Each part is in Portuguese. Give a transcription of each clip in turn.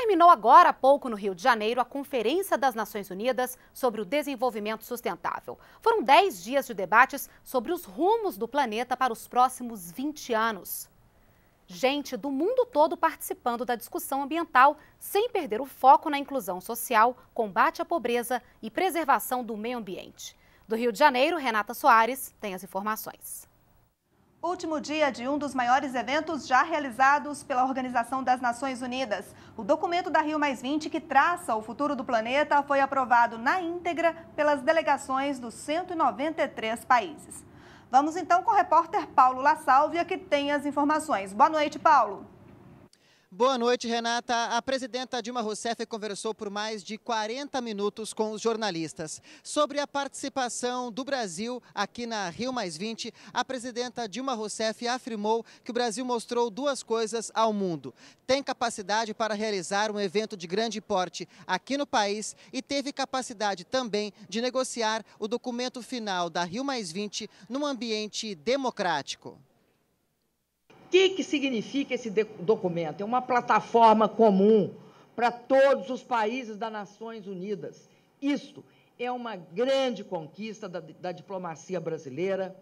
Terminou agora há pouco no Rio de Janeiro a Conferência das Nações Unidas sobre o Desenvolvimento Sustentável. Foram 10 dias de debates sobre os rumos do planeta para os próximos 20 anos. Gente do mundo todo participando da discussão ambiental, sem perder o foco na inclusão social, combate à pobreza e preservação do meio ambiente. Do Rio de Janeiro, Renata Soares tem as informações. Último dia de um dos maiores eventos já realizados pela Organização das Nações Unidas. O documento da Rio que traça o futuro do planeta, foi aprovado na íntegra pelas delegações dos 193 países. Vamos então com o repórter Paulo La Sálvia, que tem as informações. Boa noite, Paulo. Boa noite, Renata. A presidenta Dilma Rousseff conversou por mais de 40 minutos com os jornalistas. Sobre a participação do Brasil aqui na Rio Mais 20, a presidenta Dilma Rousseff afirmou que o Brasil mostrou duas coisas ao mundo. Tem capacidade para realizar um evento de grande porte aqui no país e teve capacidade também de negociar o documento final da Rio Mais 20 num ambiente democrático que, que significa esse documento? É uma plataforma comum para todos os países das Nações Unidas. Isto é uma grande conquista da, da diplomacia brasileira,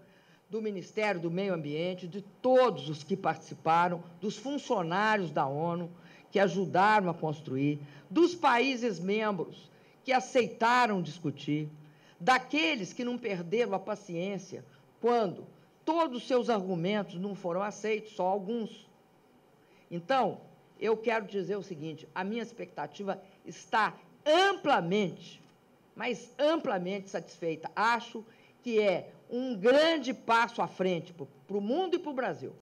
do Ministério do Meio Ambiente, de todos os que participaram, dos funcionários da ONU que ajudaram a construir, dos países membros que aceitaram discutir, daqueles que não perderam a paciência quando todos os seus argumentos não foram aceitos, só alguns. Então, eu quero dizer o seguinte: a minha expectativa está amplamente, mas amplamente satisfeita. Acho que é um grande passo à frente para o mundo e para o Brasil.